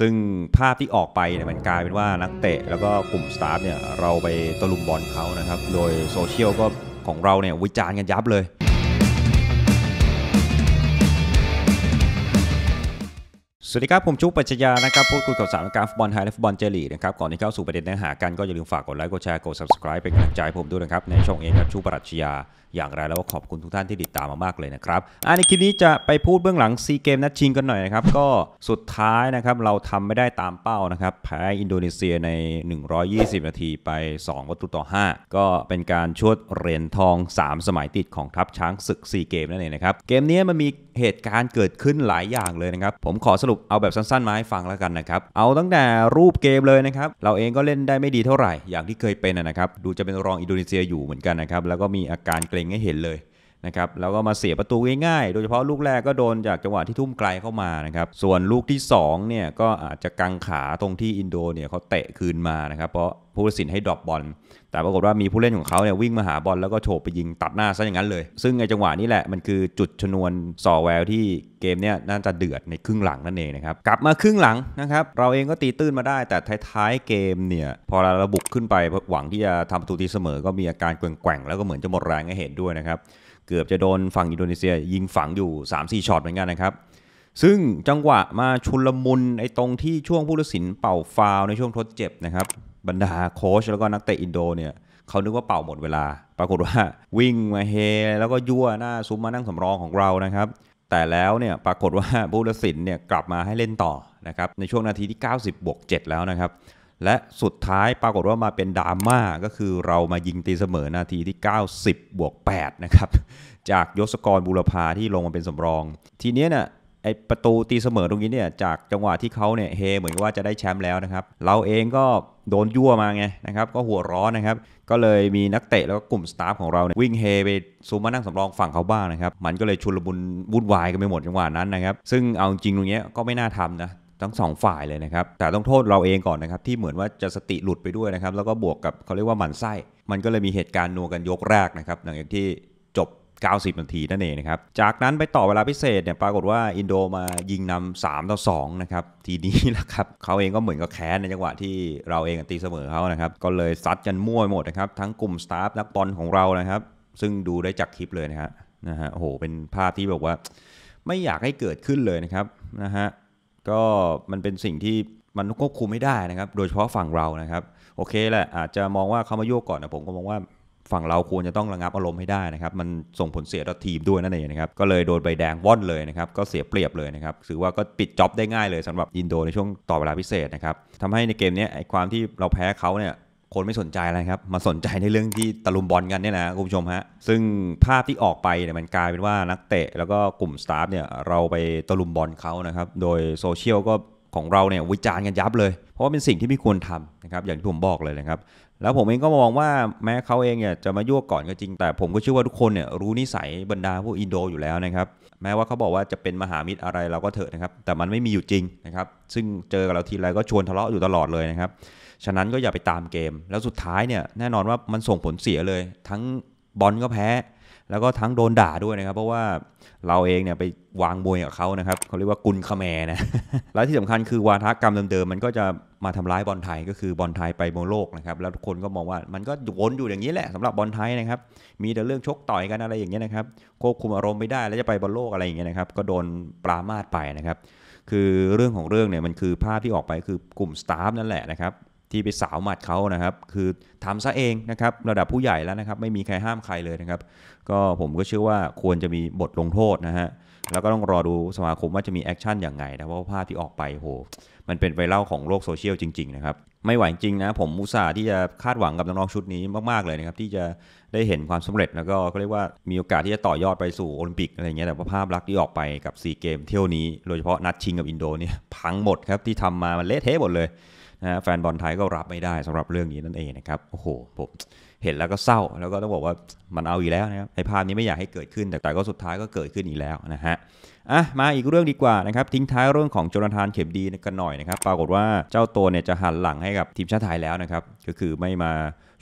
ซึ่งภาพที่ออกไปเนี่ยมันกลายเป็นว่านักเตะแล้วก็กลุ่มสตาฟเนี่ยเราไปตะลุมบอลเขานะครับโดยโซเชียลก็ของเราเนี่ยวิจารณ์กันยับเลย สวัสดีครับ ผมชุบปัจจยานะครับพูดคุยกับสามการฟุตบอลไทยและฟุตบอลเจลีนะครับก่อนที่เข้าสู่ประเด็นเนื้อหากัน ก็อย่าลืมฝากกดไลค์กดแชร์ กด subscribe เป็นกำลังใจผมด้วยนะครับ ในช่องเองครับชุบปัจจยาอย่างไรแล้วก็ขอบคุณทุกท่านที่ติดตามมามากเลยนะครับอ่นในคลิปนี้จะไปพูดเบื้องหลังซีเกมนัดชิงกันหน่อยนะครับ ก็สุดท้ายนะครับ เราทำไม่ได้ตามเป้านะครับแพ้อินโดนีเซียใน 120 นาทีไป2ประตูต่อ 5 ก็เป็นการชดเหรียญทอง 3 สมัยติดของทัพช้างศึก4เกมนั่นเองนะครับ เกมนี้มันมีเหตุการณ์เกิดขึ้นหลายอย่างเลยนะครับ ผมขอสรุปเอาแบบสั้นๆมาให้ฟังแล้วกันนะครับ เอาตั้งแต่รูปเกมเลยนะครับ เราเองก็เล่นได้ไม่ดีเท่าไหร่ อย่างที่เคยเป็นนะครับ ดูจะเป็นรองอินโดนีเซียอยู่เหมือนกันนะครับแล้วก็มีอาการเกรงงเง้เห็นเลยนะครับแล้วก็มาเสียประตูง่ายๆ โดยเฉพาะลูกแรกก็โดนจากจังหวะที่ทุ่มไกลเข้ามานะครับส่วนลูกที่2เนี่ยก็อาจจะกังขาตรงที่อินโดเนี่ยเขาเตะคืนมานะครับเพราะผู้ตัดสินให้ดรอปบอลแต่ปรากฏว่ามีผู้เล่นของเขาเนี่ยวิ่งมาหาบอลแล้วก็โฉบไปยิงตัดหน้าซะอย่างนั้นเลย ซึ่งในจังหวะนี้แหละ มันคือจุดชนวนส่อแววที่เกมเนี่ยน่าจะเดือดในครึ่งหลังนั่นเองนะครับกลับมาครึ่งหลังนะครับ เราเองก็ตีตื้นมาได้ แต่ท้ายๆเกมเนี่ยพอเราระบุขึ้นไปหวังที่จะทำประตูตีเสมอ ก็มีอาการแกว่งๆแล้วก็เหมือนจะหมดแรงให้เห็นด้วยนะครับเกือบจะโดนฝั่งอินโดนีเซียยิงฝังอยู่ 3-4ช็อตเหมือนกันนะครับซึ่งจังหวะมาชุลมุนไอ้ตรงที่ช่วงผู้ลสินเป่าฟาวในช่วงทดเจ็บนะครับบรรดา โค้ช แล้วก็นักเตะ อินโดเนี่ยเขานึกว่าเป่าหมดเวลา ปรากฏว่าวิ่งมาเฮ แล้วก็ยั่ว หน้าซุ้มมานั่งสำรองของเรานะครับ แต่แล้วเนี่ยปรากฏว่าผู้ตสินเนี่ยกลับมาให้เล่นต่อนะครับในช่วงนาทีที่90บวก7แล้วนะครับและสุดท้ายปรากฏว่ามาเป็นดราม่า ก็คือเรามายิงตีเสมอนาทีที่ 90 บวก8นะครับจากยศกรบุรพาที่ลงมาเป็นสำรอง ทีนี้เนี่ยไอประตูตีเสมอตรงนี้เนี่ยจากจังหวะที่เขาเนี่ยเฮเหมือนว่าจะได้แชมป์แล้วนะครับเราเองก็โดนยั่วมาไงนะครับก็หัวร้อนนะครับก็เลยมีนักเตะแล้วก็กลุ่มสตาฟของเราเนี่ยวิ่งเฮไปซูมานั่งสำรองฝั่งเขาบ้างนะครับมันก็เลยชุลมุนวุ่นวายกันไปหมดจังหวะนั้นนะครับซึ่งเอาจริงตรงนี้ก็ไม่น่าทำนะทั้งสองฝ่ายเลยนะครับ แต่ต้องโทษเราเองก่อนนะครับ ที่เหมือนว่าจะสติหลุดไปด้วยนะครับ แล้วก็บวกกับเขาเรียกว่าหมันไส้ มันก็เลยมีเหตุการณ์นัวกันยกแรกนะครับหลังจากที่จบ 90นาทีนั่นเองนะครับ จากนั้นไปต่อเวลาพิเศษเนี่ยปรากฏว่าอินโดมายิงนำ3ต่อ2นะครับ ทีนี้นะครับเขาเองก็เหมือนกับแค้นในจังหวะที่เราเองตีเสมอเขานะครับ ก็เลยซัดกันมั่วหมดนะครับทั้งกลุ่มสตาฟนักบอลของเรานะครับ ซึ่งดูได้จากคลิปเลยนะฮะนะฮะโอ้โห เป็นภาพที่แบบว่า ไม่อยากให้เกิดขึ้นเลยนะครับนะฮะก็มันเป็นสิ่งที่มันควบคุมไม่ได้นะครับโดยเฉพาะฝั่งเรานะครับโอเคแหละอาจจะมองว่าเขามาโยกก่อนนะผมก็มองว่าฝั่งเราควรจะต้องระงับอารมณ์ให้ได้นะครับมันส่งผลเสียต่อทีมด้วยนั่นเองนะครับก็เลยโดนใบแดงว่อนเลยนะครับก็เสียเปรียบเลยนะครับถือว่าก็ปิดจ็อบได้ง่ายเลยสำหรับอินโดในช่วงต่อเวลาพิเศษนะครับทำให้ในเกมนี้ไอความที่เราแพ้เขาเนี่ยคนไม่สนใจอลไรครับมาสนใจในเรื่องที่ตะลุมบอลกันเนี่ยนะคุณผู้ชมฮะซึ่งภาพที่ออกไปเนี่ยมันกลายเป็นว่านักเตะแล้วก็กลุ่มสตาฟเนี่ย เราไปตะลุมบอลเขานะครับโดยโซเชียลก็ของเราเนี่ยวิจารณ์กันยับเลยเพราะว่าเป็นสิ่งที่ไม่ควรทำนะครับอย่างที่ผมบอกเลยนะครับแล้วผมเองก็มองว่าแม้เขาเองเนี่ยจะมายั่วก่อนก็จริง แต่ผมก็เชื่อว่าทุกคนเนี่ยรู้นิสัยบรรดาพวกอินโดอยู่แล้วนะครับแม้ว่าเขาบอกว่าจะเป็นมหามิตรอะไรเราก็เถอะนะครับ แต่มันไม่มีอยู่จริงนะครับซึ่งเจอกับเราทีไรก็ชวนทะเลาะอยู่ตลอดเลยนะครับฉะนั้นก็อย่าไปตามเกม แล้วสุดท้ายเนี่ยแน่นอนว่ามันส่งผลเสียเลยทั้งบอลก็แพ้ แล้วก็ทั้งโดนด่าด้วยนะครับ เพราะว่าเราเองเนี่ยไปวางมวยกับเขานะครับเขาเรียกว่ากุลขแมนะและที่สำคัญคือวาทกรรมเดิมๆมันก็จะมาทำร้ายบอลไทย ก็คือบอลไทยไปโมโลกนะครับ แล้วทุกคนก็มองว่ามันก็วนอยู่อย่างนี้แหละ สำหรับบอลไทยนะครับ มีแต่เรื่องชกต่อยกันอะไรอย่างเงี้ยนะครับควบคุมอารมณ์ไม่ได้แล้วจะไปบอลโลกอะไรอย่างเงี้ยนะครับก็โดนปรามาสไปนะครับ คือเรื่องของเรื่องเนี่ยมันคือภาพที่ออกไปคือกลุ่มสตาฟนั่นแหละนะครับที่ไปสาวหมัดเขานะครับคือทำซะเองนะครับระดับผู้ใหญ่แล้วนะครับไม่มีใครห้ามใครเลยนะครับก็ผมก็เชื่อว่าควรจะมีบทลงโทษนะฮะแล้วก็ต้องรอดูสมาคมว่าจะมีแอคชั่นอย่างไงนะเพราะภาพที่ออกไปโห มันเป็นไวรัลของโลกโซเชียลจริงๆนะครับไม่ไหวจริงนะผมมุสาที่จะคาดหวังกับน้องๆชุดนี้มากๆเลยนะครับที่จะได้เห็นความสำเร็จ แล้วก็เขาเรียกว่ามีโอกาสที่จะต่อยอดไปสู่โอลิมปิกอะไรเงี้ยแต่ว่าภาพลักษณ์ที่ออกไปกับซีเกมเที่ยวนี้โดยเฉพาะนัดชิงกับอินโดเนี่ยพังหมดครับที่ทำมามันเละเทะหมดเลยนะแฟนบอลไทยก็รับไม่ได้สำหรับเรื่องนี้นั่นเองนะครับโอ้โหผมเห็นแล้วก็เศร้าแล้วก็ต้องบอกว่ามันเอาอีกแล้วนะครับไอ้ภาพนี้ไม่อยากให้เกิดขึ้นแต่แต่ก็สุดท้ายก็เกิดขึ้นอีกแล้วนะฮะอ่ะมาอีกเรื่องดีกว่านะครับทิ้งท้ายเรื่องของโจนาธานเข็มดีกันหน่อยนะครับปรากฏว่าเจ้าตัวเนี่ยจะหันหลังให้กับทีมชาติไทยแล้วนะครับก็คือไม่มา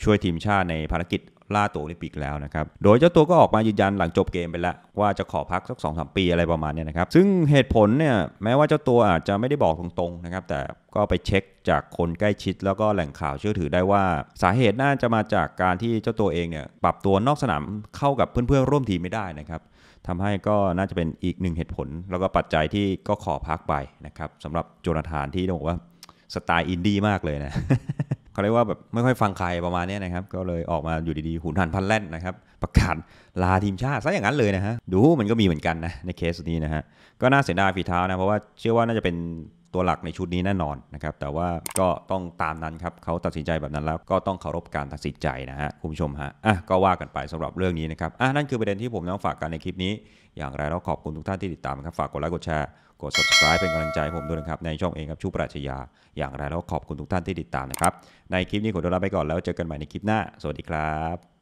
ช่วยทีมชาติในภารกิจล่าตัวโอลิมปิกแล้วนะครับ โดยเจ้าตัวก็ออกมายืนยันหลังจบเกมไปแล้ว ว่าจะขอพักสักสองสปีอะไรประมาณนี้นะครับ ซึ่งเหตุผลเนี่ยแม้ว่าเจ้าตัวอาจจะไม่ได้บอกตรงๆนะครับ แต่ก็ไปเช็คจากคนใกล้ชิด แล้วก็แหล่งข่าวเชื่อถือได้ว่าสาเหตุน่าจะมาจากการที่เจ้าตัวเองเนี่ยปรับตัวนอกสนามเข้ากับเพื่อนๆ ร่วมทีมไม่ได้นะครับทำให้ก็น่าจะเป็นอีกหนึ่งเหตุผล แล้วก็ปัจจัยที่ก็ขอพักไปนะครับสำหรับโจนาธานที่ต้องบอกว่าสไตล์อินดี้มากเลยนะเขาเรียกว่าแบบไม่ค่อยฟังใครประมาณนี้นะครับ ก็เลยออกมาอยู่ดีๆหุนหันพันแล่นนะครับ ประกาศลาทีมชาติซะอย่างนั้นเลยนะฮะ ดูมันก็มีเหมือนกันนะ ในเคสนี้นะฮะ ก็น่าเสียดายฝีเท้านะ เพราะว่าเชื่อว่าน่าจะเป็นตัวหลักในชุดนี้แน่นอนนะครับแต่ว่าก็ต้องตามนั้นครับเขาตัดสินใจแบบนั้นแล้วก็ต้องเคารพการตัดสินใจนะฮะคุณผู้ชมฮะอ่ะก็ว่ากันไปสำหรับเรื่องนี้นะครับอ่ะนั่นคือประเด็นที่ผมต้องฝากกันในคลิปนี้ อย่างไรเราขอบคุณทุกท่านที่ติดตามครับฝากกดไลค์กดแชร์กด subscribe เป็นกำลังใจผมด้วยนะครับในช่องเองครับชูปราชญาอย่างไรเราขอบคุณทุกท่านที่ติดตามนะครับในคลิปนี้ขอตัวลาไปก่อนแล้วเจอกันใหม่ในคลิปหน้า สวัสดีครับ